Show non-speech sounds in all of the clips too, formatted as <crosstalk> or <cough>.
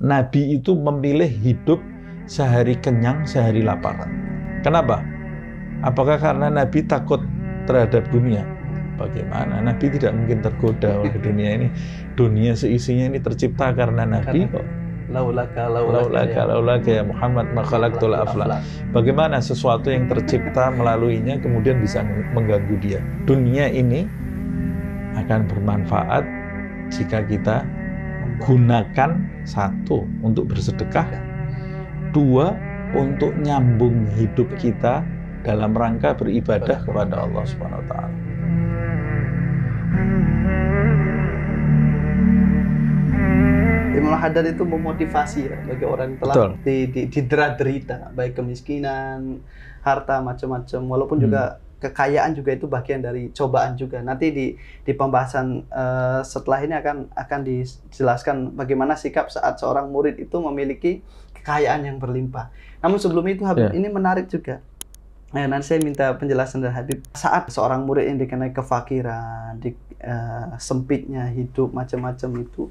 Nabi itu memilih hidup sehari kenyang, sehari lapar. Kenapa? Apakah karena Nabi takut terhadap dunia? Bagaimana? Nabi tidak mungkin tergoda oleh <laughs> dunia ini. Dunia seisinya ini tercipta karena Nabi kok. Laulaka, laulaka, laulaka ya, ya Muhammad afla. Bagaimana sesuatu yang tercipta melaluinya kemudian bisa mengganggu dia? Dunia ini akan bermanfaat jika kita gunakan satu untuk bersedekah, dua untuk nyambung hidup kita dalam rangka beribadah kepada Allah Subhanahu wa taala. Hadar itu memotivasi ya, bagi orang yang telah di, di, di, derita baik kemiskinan, harta macam-macam walaupun hmm. juga kekayaan juga itu bagian dari cobaan juga. Nanti di di pembahasan uh, setelah ini akan akan dijelaskan bagaimana sikap saat seorang murid itu memiliki kekayaan yang berlimpah. Namun sebelum itu Habib yeah. ini menarik juga. Nah, nanti saya minta penjelasan dari Habib. Saat seorang murid yang dikenai kefakiran, di, uh, sempitnya hidup macam-macam itu,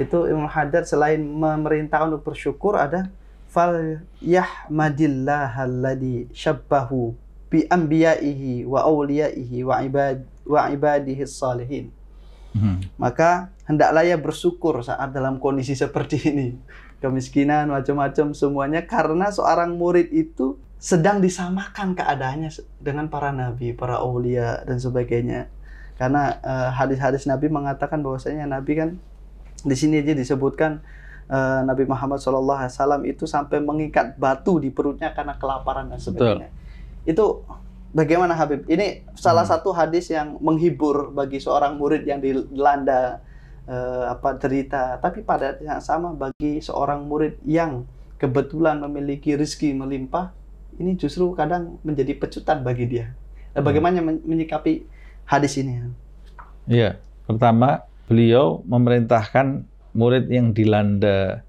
itu Imam Haddad selain memerintah untuk bersyukur ada fal yahmadillah alladhi syabbahu bi anbiya'ihi wa awliya'ihi wa ibad wa ibadihi salihin. Hmm. Maka hendaklah ia bersyukur saat dalam kondisi seperti ini. Kemiskinan macam-macam semuanya karena seorang murid itu sedang disamakan keadaannya dengan para nabi, para aulia dan sebagainya. Karena eh, hadis-hadis uh, Nabi mengatakan bahwasanya Nabi kan di sini aja disebutkan eh, Nabi Muhammad SAW itu sampai mengikat batu di perutnya karena kelaparan dan sebagainya. Betul. Itu bagaimana Habib? Ini salah hmm. satu hadis yang menghibur bagi seorang murid yang dilanda eh, apa derita, tapi pada yang sama bagi seorang murid yang kebetulan memiliki rizki melimpah, ini justru kadang menjadi pecutan bagi dia. Nah, hmm. bagaimana hmm. menyikapi hadis ini? Iya, pertama beliau memerintahkan murid yang dilanda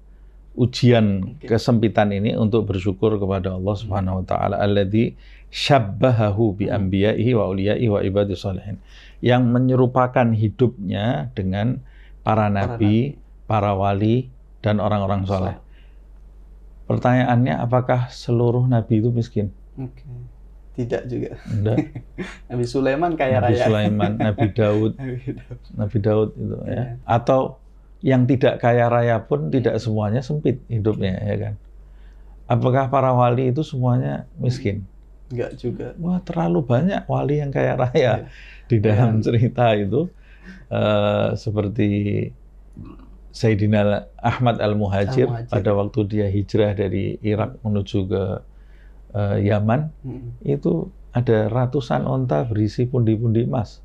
ujian okay. kesempitan ini untuk bersyukur kepada Allah Subhanahu wa taala alladzi syabbahahu bi hmm. anbiya'ihi wa auliya'ihi wa ibadi salihin yang menyerupakan hidupnya dengan para nabi, para, nabi. para wali dan orang-orang soleh. Pertanyaannya apakah seluruh nabi itu miskin? Okay. Tidak juga. Tidak. <laughs> nabi Sulaiman kaya nabi raya. Nabi Sulaiman, <laughs> Nabi Daud. Nabi Daud. itu ya. Iya. Atau yang tidak kaya raya pun tidak semuanya sempit hidupnya ya kan. Apakah para wali itu semuanya miskin? Enggak juga. Wah terlalu banyak wali yang kaya raya ya. di dalam ya. cerita itu uh, seperti Sayyidina Ahmad Al Muhajir Al pada waktu dia hijrah dari Irak menuju ke uh, Yaman hmm. itu ada ratusan onta berisi pundi-pundi emas.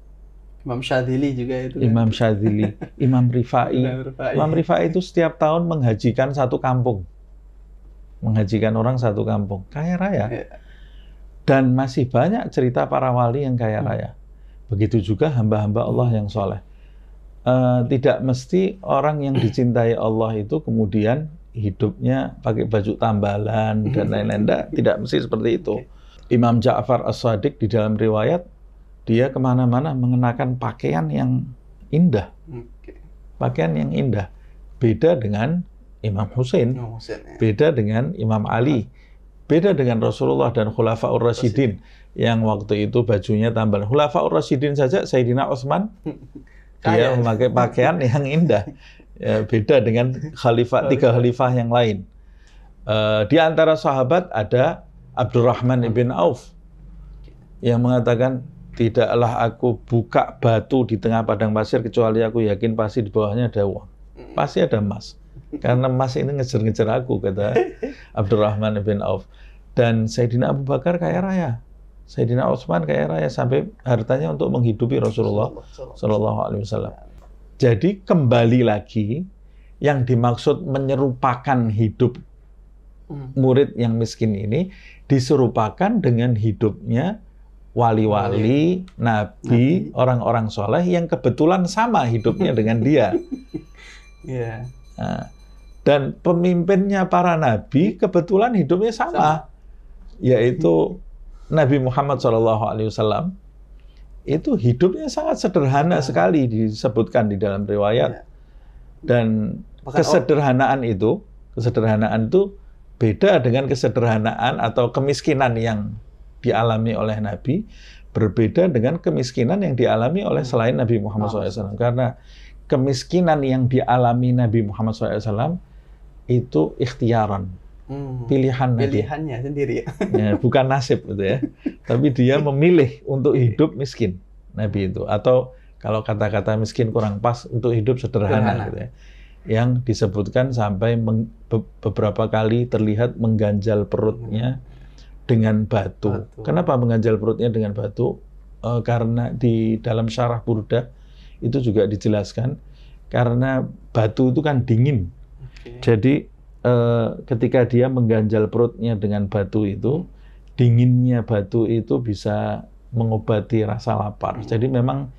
Imam Syadzili juga itu. Kan. Imam kan? Syadzili, <laughs> Imam Rifai. Imam Rifai itu setiap tahun menghajikan satu kampung. Menghajikan orang satu kampung. Kaya raya. Iya. Dan masih banyak cerita para wali yang kaya hmm. raya. Begitu juga hamba-hamba Allah yang soleh. Uh, tidak mesti orang yang dicintai Allah itu kemudian hidupnya pakai baju tambalan dan lain-lain. Tidak mesti seperti itu. Imam Ja'far As-Sadiq di dalam riwayat dia kemana-mana mengenakan pakaian yang indah. Pakaian yang indah. Beda dengan Imam Hussein. Ya. Beda dengan Imam Ali. Iya. Beda dengan Rasulullah dan Khulafaur Rasidin. Yang waktu itu bajunya tambal. Khulafaur Rasidin saja, Sayyidina Osman <laughs> dia memakai pakaian yang indah. Ya, beda dengan khalifah, tiga khalifah yang lain. Eh, di antara sahabat ada Abdurrahman hmm. ibn Auf yang mengatakan Tidaklah aku buka batu di tengah padang pasir kecuali aku yakin pasti di bawahnya ada uang. Pasti ada emas. Karena emas ini ngejar-ngejar aku kata Abdurrahman bin Auf. Dan Sayyidina Abu Bakar kaya raya. Sayyidina Utsman kaya raya sampai hartanya untuk menghidupi Rasulullah Shallallahu alaihi wasallam. Jadi kembali lagi yang dimaksud menyerupakan hidup hmm. murid yang miskin ini diserupakan dengan hidupnya wali-wali, oh, iya. nabi, orang-orang soleh yang kebetulan sama hidupnya dengan dia. <laughs> Iya. nah, dan pemimpinnya para nabi kebetulan hidupnya sama, yaitu Nabi Muhammad SAW itu hidupnya sangat sederhana nah. sekali disebutkan di dalam riwayat dan Bahkan kesederhanaan itu kesederhanaan itu beda dengan kesederhanaan atau kemiskinan yang dialami oleh Nabi berbeda dengan kemiskinan yang dialami oleh hmm. selain Nabi Muhammad nah. SAW. Karena kemiskinan yang dialami Nabi Muhammad SAW itu ikhtiaran, hmm, pilihan pilihannya sendiri. Ya, bukan nasib gitu ya, tapi dia memilih untuk iya. hidup miskin Nabi itu. Atau kalau kata-kata miskin kurang pas untuk hidup sederhana, gitu ya yang disebutkan sampai beberapa kali terlihat mengganjal perutnya hmm dengan batu. batu. Kenapa mengganjal perutnya dengan batu? E, karena di dalam syarah Burda itu juga dijelaskan karena batu itu kan dingin. Okay. Jadi e, ketika dia mengganjal perutnya dengan batu itu, dinginnya batu itu bisa mengobati rasa lapar. Hmm. Jadi memang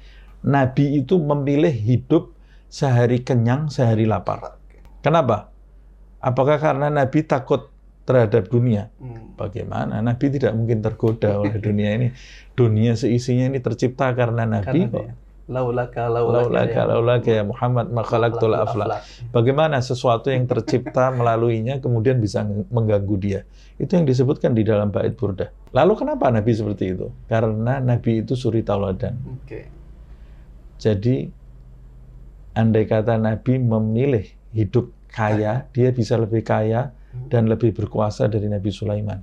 Nabi itu memilih hidup sehari kenyang, sehari lapar. Kenapa? Apakah karena Nabi takut terhadap dunia. Hmm. Bagaimana? Nabi tidak mungkin tergoda oleh <laughs> dunia ini. Dunia seisinya ini tercipta karena Nabi. kok. Ya laulaka, laulaka, ya Muhammad makalaktul afla. Bagaimana sesuatu yang tercipta <laughs> melaluinya kemudian bisa mengganggu dia. Itu yang disebutkan di dalam bait burda. Lalu kenapa Nabi seperti itu? Karena Nabi itu suri tauladan. Jadi andai kata Nabi memilih hidup kaya, dia bisa lebih kaya dan lebih berkuasa dari Nabi Sulaiman.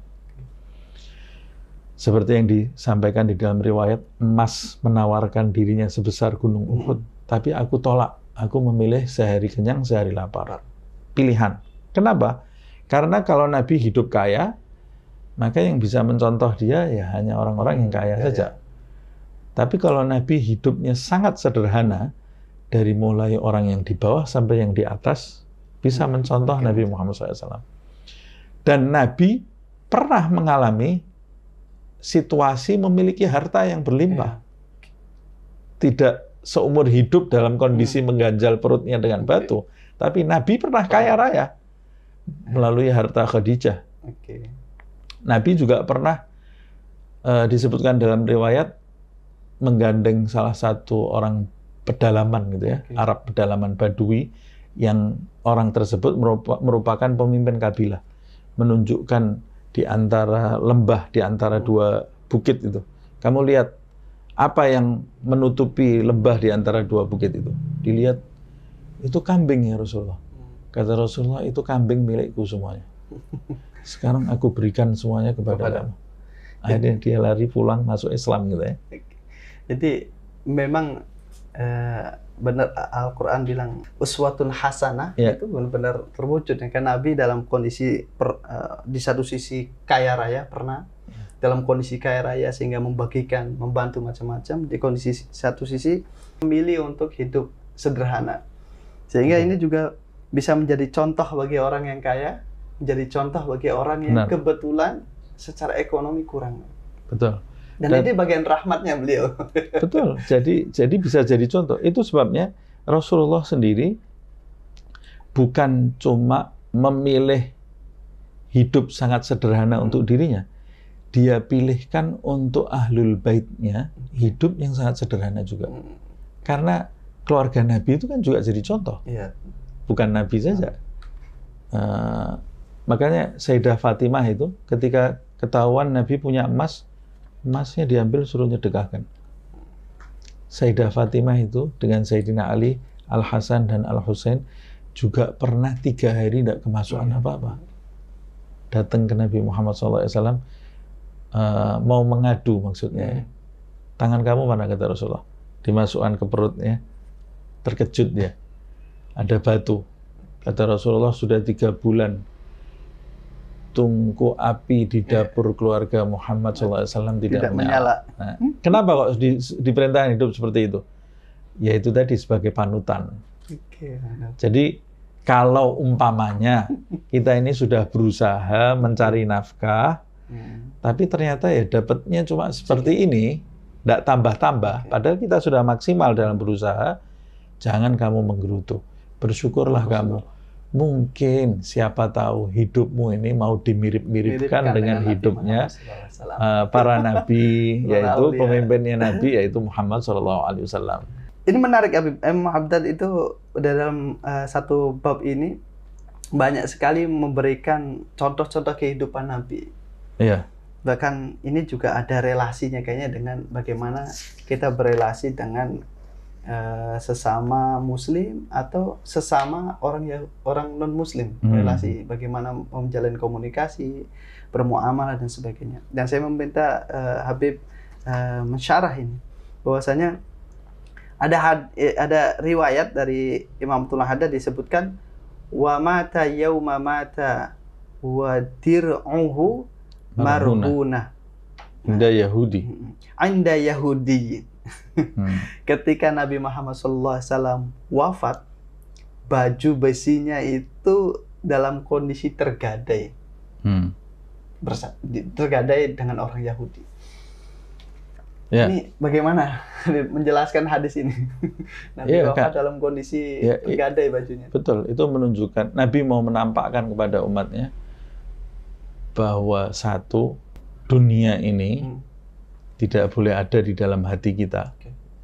Seperti yang disampaikan di dalam riwayat, emas menawarkan dirinya sebesar gunung Uhud, tapi aku tolak. Aku memilih sehari kenyang, sehari lapar. Pilihan. Kenapa? Karena kalau Nabi hidup kaya, maka yang bisa mencontoh dia ya hanya orang-orang yang kaya ya, ya. saja. Tapi kalau Nabi hidupnya sangat sederhana, dari mulai orang yang di bawah sampai yang di atas, bisa hmm, mencontoh Nabi Muhammad SAW. Dan Nabi pernah mengalami situasi memiliki harta yang berlimpah. Iya. Tidak seumur hidup dalam kondisi hmm. mengganjal perutnya dengan batu, tapi Nabi pernah iya. kaya raya melalui harta Khadijah. Nabi juga pernah uh, disebutkan dalam riwayat menggandeng salah satu orang pedalaman gitu ya, Arab pedalaman Badui yang orang tersebut merupakan pemimpin kabilah menunjukkan di antara lembah, di antara hmm. dua bukit itu. Kamu lihat apa yang menutupi lembah di antara dua bukit itu. Dilihat itu kambing ya Rasulullah. Hmm. Kata Rasulullah itu kambing milikku semuanya. <laughs> Sekarang aku berikan semuanya kepada, kamu. Akhirnya dia lari pulang masuk Islam gitu ya. Jadi memang eh, benar Al-Qur'an bilang uswatun hasanah yeah. itu benar-benar terwujud ya kan Nabi dalam kondisi per, uh, di satu sisi kaya raya pernah yeah. dalam kondisi kaya raya sehingga membagikan, membantu macam-macam di kondisi satu sisi memilih untuk hidup sederhana. Sehingga yeah. ini juga bisa menjadi contoh bagi orang yang kaya, menjadi contoh bagi orang yang Benar. kebetulan secara ekonomi kurang. Betul. Dan, Dan ini bagian rahmatnya beliau. <laughs> Betul. Jadi jadi bisa jadi contoh. Itu sebabnya Rasulullah sendiri bukan cuma memilih hidup sangat sederhana untuk hmm. dirinya. Dia pilihkan untuk ahlul baitnya hidup yang sangat sederhana juga. Hmm. Karena keluarga Nabi itu kan juga jadi contoh. Iya. Bukan Nabi saja. Uh, makanya Sayyidah Fatimah itu ketika ketahuan Nabi punya emas, emasnya diambil suruh nyedekahkan. Sayyidah Fatimah itu dengan Sayyidina Ali, Al-Hasan, dan Al-Husain juga pernah tiga hari tidak kemasukan apa-apa. Datang ke Nabi Muhammad SAW, uh, eh, mau mengadu maksudnya. Ya. Tangan kamu mana kata Rasulullah? Dimasukkan ke perutnya, terkejut dia. Ada batu. Kata Rasulullah, sudah tiga bulan tungku api di iya. dapur keluarga Muhammad nah, SAW tidak, tidak menyala. menyala. Nah, hmm? kenapa kok di, diperintahkan hidup seperti itu? Ya itu tadi sebagai panutan. Jadi kalau umpamanya kita ini sudah berusaha mencari nafkah, hmm. tapi ternyata ya dapatnya cuma seperti ini, tidak tambah-tambah. Padahal kita sudah maksimal dalam berusaha. Jangan kamu menggerutu, bersyukurlah Bersyukur. kamu mungkin siapa tahu hidupmu ini mau dimirip-miripkan dengan, dengan hidupnya uh, para nabi <laughs> yaitu pemimpinnya nabi yaitu Muhammad Shallallahu Alaihi Wasallam. Ini menarik Habib M. Abdad itu dalam uh, satu bab ini banyak sekali memberikan contoh-contoh kehidupan nabi. Iya. Bahkan ini juga ada relasinya kayaknya dengan bagaimana kita berrelasi dengan Eh, sesama Muslim atau sesama orang ya orang non Muslim hmm. relasi bagaimana menjalin komunikasi bermuamalah dan sebagainya. Dan saya meminta uh, Habib uh, mensyarah ini bahwasanya ada had, ada riwayat dari Imam Abdullah Haddad disebutkan wa mata yauma mata wa dir'uhu marbuna. Anda Yahudi. Anda hmm. Yahudi. Hmm. <laughs> Ketika Nabi Muhammad SAW wafat, baju besinya itu dalam kondisi tergadai. Hmm. Bersa tergadai dengan orang Yahudi. Ya. Ini bagaimana <laughs> menjelaskan hadis ini? <laughs> Nabi ya, wafat kan. dalam kondisi ya, ya, tergadai bajunya. Betul, itu menunjukkan Nabi mau menampakkan kepada umatnya bahwa satu dunia ini hmm tidak boleh ada di dalam hati kita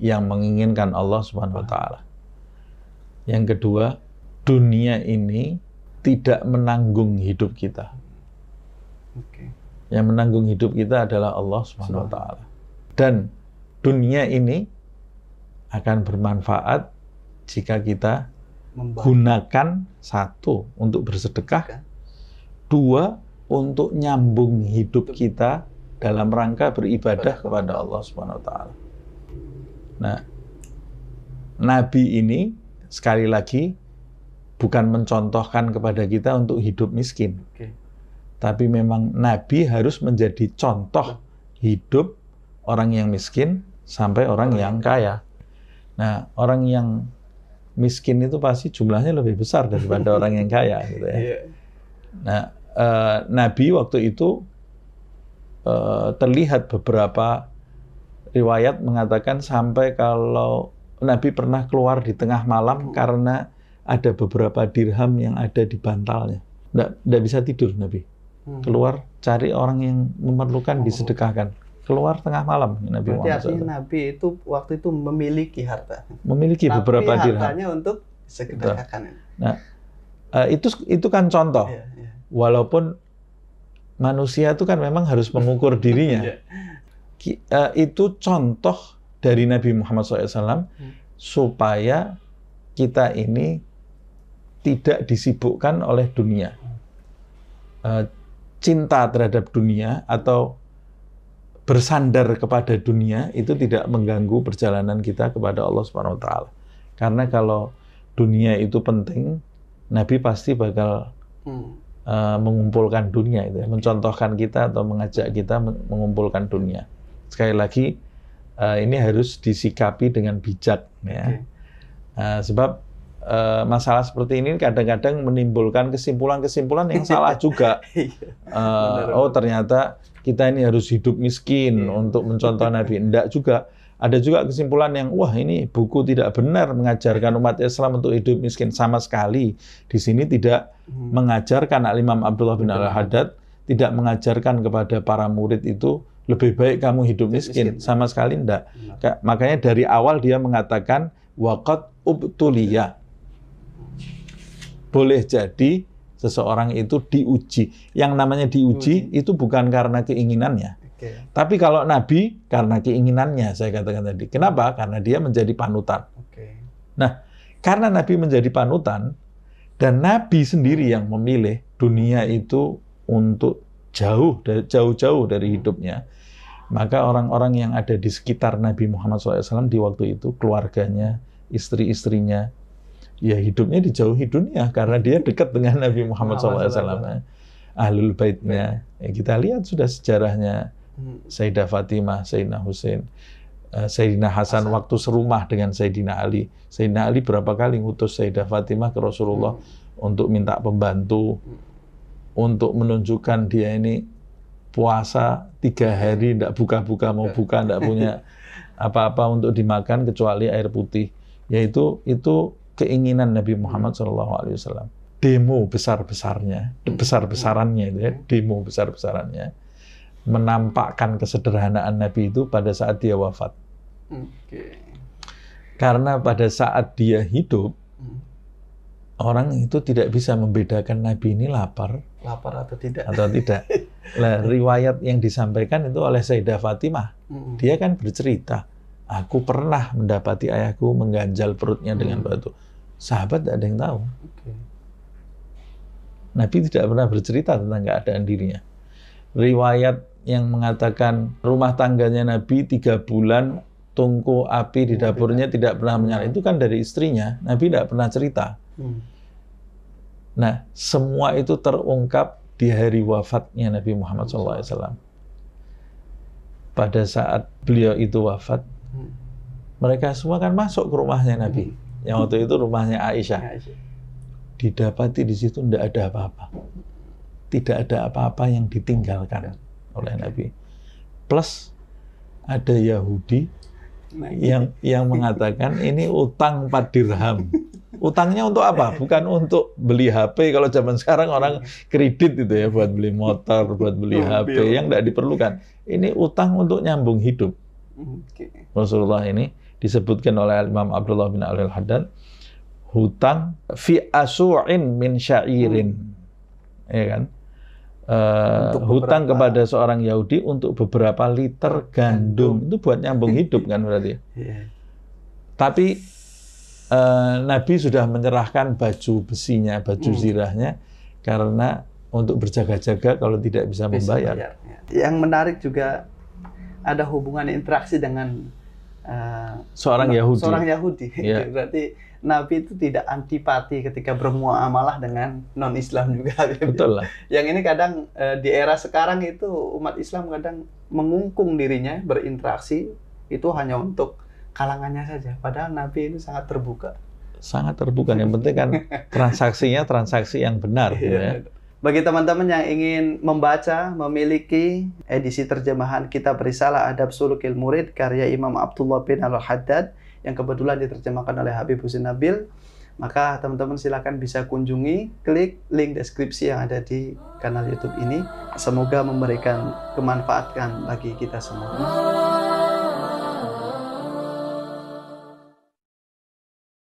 yang menginginkan Allah Subhanahu wa taala. Yang kedua, dunia ini tidak menanggung hidup kita. Okay. Yang menanggung hidup kita adalah Allah Subhanahu wa taala. Dan dunia ini akan bermanfaat jika kita gunakan satu untuk bersedekah, dua untuk nyambung hidup kita dalam rangka beribadah kepada Allah Subhanahu wa taala. Nah, nabi ini sekali lagi bukan mencontohkan kepada kita untuk hidup miskin. Okay. Tapi memang nabi harus menjadi contoh hidup orang yang miskin sampai orang yang kaya. Nah, orang yang miskin itu pasti jumlahnya lebih besar daripada <laughs> orang yang kaya gitu ya. Iya. Nah, eh, Nabi waktu itu Eh, terlihat beberapa riwayat mengatakan sampai kalau Nabi pernah keluar di tengah malam karena ada beberapa dirham yang ada di bantalnya. Tidak bisa tidur Nabi. Hmm. Keluar cari orang yang memerlukan oh. disedekahkan. Keluar tengah malam Nabi Muhammad. Berarti Nabi itu waktu itu memiliki harta. Memiliki Tapi beberapa hartanya dirham. hartanya untuk sedekahkan. Nah, eh, itu itu kan contoh. Iya, iya. Walaupun manusia itu kan memang harus mengukur dirinya. uh, <laughs> itu contoh dari Nabi Muhammad SAW hmm. supaya kita ini tidak disibukkan oleh dunia. Uh, cinta terhadap dunia atau bersandar kepada dunia itu tidak mengganggu perjalanan kita kepada Allah Subhanahu wa taala. Karena kalau dunia itu penting, Nabi pasti bakal hmm. Eh, mengumpulkan dunia itu ya, mencontohkan kita atau mengajak kita mengumpulkan dunia. Sekali lagi uh, ini harus disikapi dengan bijak ya. Uh, sebab uh, masalah seperti ini kadang-kadang menimbulkan kesimpulan-kesimpulan yang salah juga. Uh, <laughs> oh ternyata kita ini harus hidup miskin iya. untuk mencontoh Nabi. Enggak juga ada juga kesimpulan yang wah ini buku tidak benar mengajarkan umat Islam untuk hidup miskin sama sekali. Di sini tidak hmm. mengajarkan Al Imam Abdullah bin Al Haddad tidak mengajarkan kepada para murid itu lebih baik kamu hidup miskin, miskin. sama sekali enggak. Hmm. Makanya dari awal dia mengatakan waqat ubtuliyah Boleh jadi seseorang itu diuji. Yang namanya diuji, diuji. itu bukan karena keinginannya Okay. Tapi kalau Nabi karena keinginannya saya katakan tadi. Kenapa? Karena dia menjadi panutan. Okay. Nah, karena Nabi menjadi panutan dan Nabi sendiri yang memilih dunia itu untuk jauh jauh-jauh dari hidupnya. Maka orang-orang yang ada di sekitar Nabi Muhammad SAW di waktu itu, keluarganya, istri-istrinya, ya hidupnya dijauhi dunia karena dia dekat dengan Nabi Muhammad, SAW. SAW. Ahlul baitnya, ya, kita lihat sudah sejarahnya Sayyidah Fatimah, Sayyidina Hussein, eh, Sayyidina Hasan, Hasan waktu serumah dengan Sayyidina Ali. Sayyidina Ali berapa kali ngutus Sayyidah Fatimah ke Rasulullah hmm. untuk minta pembantu, hmm. untuk menunjukkan dia ini puasa tiga hari, tidak hmm. buka-buka, mau buka, tidak punya <laughs> apa-apa untuk dimakan kecuali air putih. Yaitu itu keinginan Nabi Muhammad hmm. SAW. Demo besar-besarnya, besar-besarannya itu ya, demo besar-besarannya menampakkan kesederhanaan Nabi itu pada saat dia wafat. Okay. Karena pada saat dia hidup, hmm. orang itu tidak bisa membedakan Nabi ini lapar, lapar atau tidak. Atau tidak. Nah, <laughs> riwayat yang disampaikan itu oleh Sayyidah Fatimah. Hmm. Dia kan bercerita, aku pernah mendapati ayahku mengganjal perutnya hmm. dengan batu. Sahabat tidak ada yang tahu. Okay. Nabi tidak pernah bercerita tentang keadaan dirinya riwayat yang mengatakan rumah tangganya Nabi tiga bulan tungku api di dapurnya tidak pernah menyala. Itu kan dari istrinya. Nabi tidak pernah cerita. Hmm. Nah, semua itu terungkap di hari wafatnya Nabi Muhammad SAW. Pada saat beliau itu wafat, hmm. mereka semua kan masuk ke rumahnya Nabi. Hmm. Yang waktu itu rumahnya Aisyah. Didapati di situ tidak ada apa-apa. Tidak ada apa-apa yang ditinggalkan. Ya oleh Nabi. Plus ada Yahudi yang yang mengatakan ini utang 4 dirham. Utangnya untuk apa? Bukan untuk beli HP. Kalau zaman sekarang orang kredit itu ya buat beli motor, buat beli HP yang tidak diperlukan. Ini utang untuk nyambung hidup. Rasulullah ini disebutkan oleh Imam Abdullah bin Al Haddad hutang fi asu'in min syairin. Hmm. Ya kan? uh, hutang kepada seorang Yahudi untuk beberapa liter gandum. Itu buat nyambung <laughs> hidup kan berarti. Yeah. Iya. Tapi uh, Nabi sudah menyerahkan baju besinya, baju hmm. zirahnya karena untuk berjaga-jaga kalau tidak bisa, membayar. Ya. Yang menarik juga ada hubungan interaksi dengan uh, seorang Yahudi. Seorang Yahudi. Yeah. <laughs> Berarti Nabi itu tidak antipati ketika bermuamalah dengan non Islam juga. <laughs> Betul lah. Yang ini kadang uh, di era sekarang itu umat Islam kadang mengungkung dirinya berinteraksi itu hanya untuk kalangannya saja. Padahal Nabi ini sangat terbuka. Sangat terbuka. Yang penting kan <laughs> transaksinya transaksi yang benar. Gitu iya. Ya. Bagi teman-teman yang ingin membaca, memiliki edisi terjemahan Kitab Risalah Adab Sulukil Murid karya Imam Abdullah bin Al-Haddad, yang kebetulan diterjemahkan oleh Habib Husin Nabil. Maka teman-teman silahkan bisa kunjungi, klik link deskripsi yang ada di kanal YouTube ini. Semoga memberikan kemanfaatan bagi kita semua.